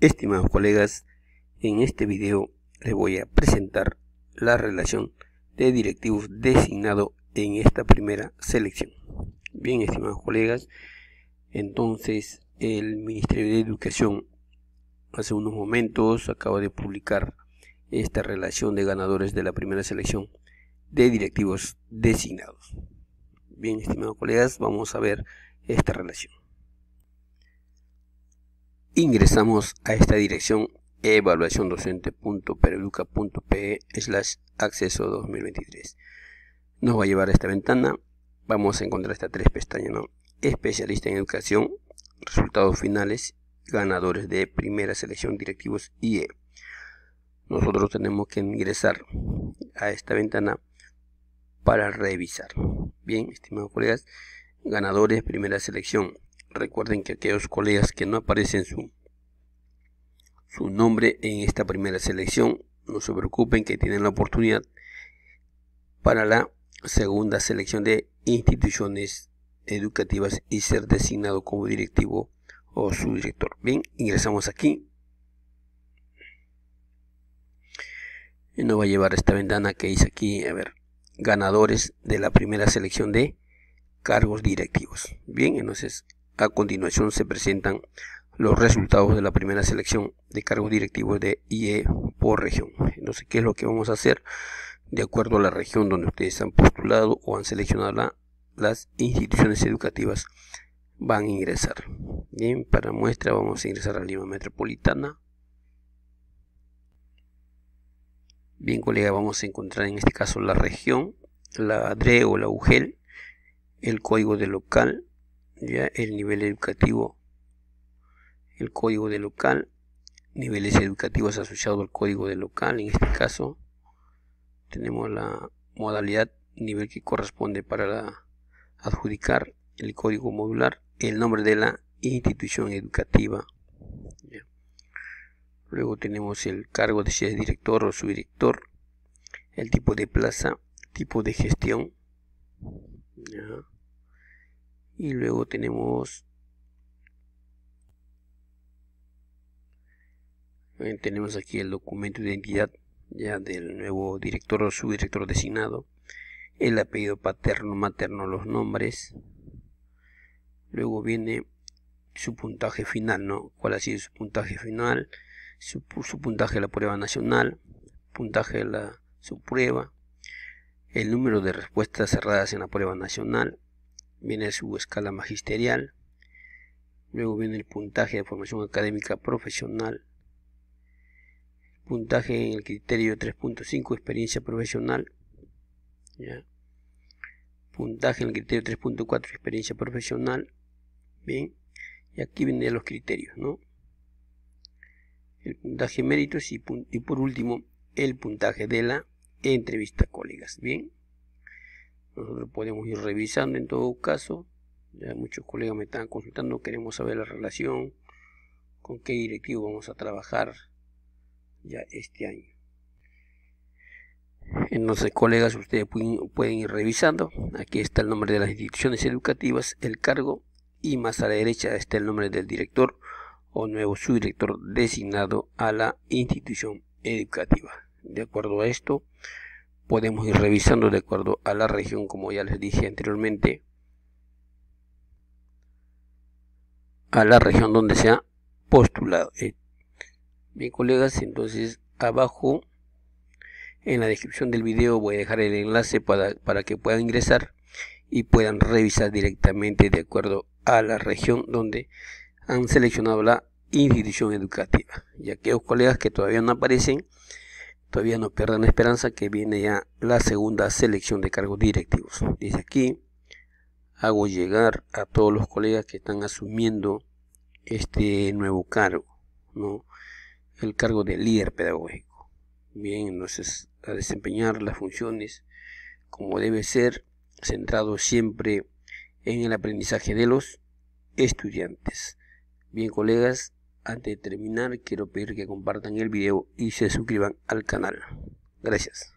Estimados colegas, en este video les voy a presentar la relación de directivos designados en esta primera selección. Bien, estimados colegas, entonces el Ministerio de Educación hace unos momentos acaba de publicar esta relación de ganadores de la primera selección de directivos designados. Bien, estimados colegas, vamos a ver esta relación ingresamos a esta dirección evaluaciondocente.pereduca.pe slash acceso 2023. Nos va a llevar a esta ventana. Vamos a encontrar estas tres pestañas, Especialista en educación, resultados finales, ganadores de primera selección directivos IE. Nosotros tenemos que ingresar a esta ventana para revisar. Bien, estimados colegas, ganadores primera selección Recuerden que aquellos colegas que no aparecen su, su nombre en esta primera selección, no se preocupen que tienen la oportunidad para la segunda selección de instituciones educativas y ser designado como directivo o subdirector. Bien, ingresamos aquí. Y nos va a llevar esta ventana que dice aquí, a ver, ganadores de la primera selección de cargos directivos. Bien, entonces a continuación se presentan los resultados de la primera selección de cargos directivos de IE por región. Entonces, ¿qué es lo que vamos a hacer? De acuerdo a la región donde ustedes han postulado o han seleccionado las instituciones educativas, van a ingresar. Bien, para muestra vamos a ingresar a Lima Metropolitana. Bien, colega, vamos a encontrar en este caso la región, la ADRE o la UGEL, el código de local, ya el nivel educativo, el código de local, niveles educativos asociados al código de local, en este caso tenemos la modalidad nivel que corresponde para adjudicar el código modular, el nombre de la institución educativa. Luego tenemos el cargo de si director o subdirector, el tipo de plaza, tipo de gestión y luego tenemos eh, tenemos aquí el documento de identidad ya del nuevo director o subdirector designado el apellido paterno materno los nombres luego viene su puntaje final no cuál ha sido su puntaje final su, su puntaje de la prueba nacional puntaje de la su prueba el número de respuestas cerradas en la prueba nacional viene su escala magisterial, luego viene el puntaje de formación académica profesional, puntaje en el criterio 3.5 experiencia profesional, puntaje en el criterio 3.4 experiencia profesional, bien, y aquí vienen los criterios, ¿no? El puntaje méritos y, por último el puntaje de la entrevista colegas, bien. Nosotros podemos ir revisando en todo caso. Ya muchos colegas me están consultando, queremos saber la relación, con qué directivo vamos a trabajar ya este año. Entonces, colegas, ustedes pueden ir revisando. Aquí está el nombre de las instituciones educativas, el cargo y más a la derecha está el nombre del director o nuevo subdirector designado a la institución educativa. De acuerdo a esto, podemos ir revisando de acuerdo a la región como ya les dije anteriormente a la región donde se ha postulado mi eh, bien colegas entonces abajo en la descripción del video voy a dejar el enlace para, para que puedan ingresar y puedan revisar directamente de acuerdo a la región donde han seleccionado la institución educativa. Ya que los colegas que todavía no aparecen, Todavía no pierdan esperanza que viene ya la segunda selección de cargos directivos. Desde aquí, hago llegar a todos los colegas que están asumiendo este nuevo cargo, ¿no? El cargo de líder pedagógico. Bien, entonces a desempeñar las funciones como debe ser, centrado siempre en el aprendizaje de los estudiantes. Bien, colegas, antes de terminar, quiero pedir que compartan el video y se suscriban al canal. Gracias.